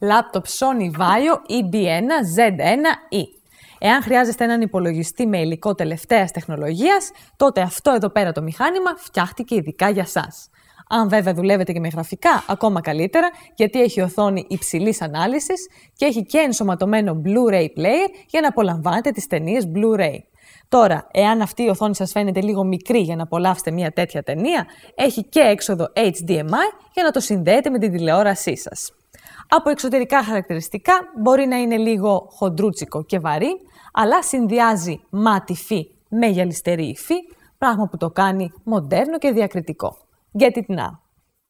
λάπτοπ Sony Vaio EB1 Z1 E. Εάν χρειάζεστε έναν υπολογιστή με υλικό τελευταίας τεχνολογίας, τότε αυτό εδώ πέρα το μηχάνημα φτιάχτηκε ειδικά για σας. Αν βέβαια δουλεύετε και με γραφικά, ακόμα καλύτερα, γιατί έχει οθόνη υψηλής ανάλυσης και έχει και ενσωματωμένο Blu-ray player για να απολαμβάνετε τις ταινίες Blu-ray. Τώρα, εάν αυτή η οθόνη σας φαίνεται λίγο μικρή για να απολαύσετε μια τέτοια ταινία, έχει και έξοδο HDMI για να το συνδέετε με την τηλεόρασή σας. Από εξωτερικά χαρακτηριστικά μπορεί να είναι λίγο χοντρούτσικο και βαρύ, αλλά συνδυάζει μάτι φύ με γυαλιστερή υφή, πράγμα που το κάνει μοντέρνο και διακριτικό. Get it now!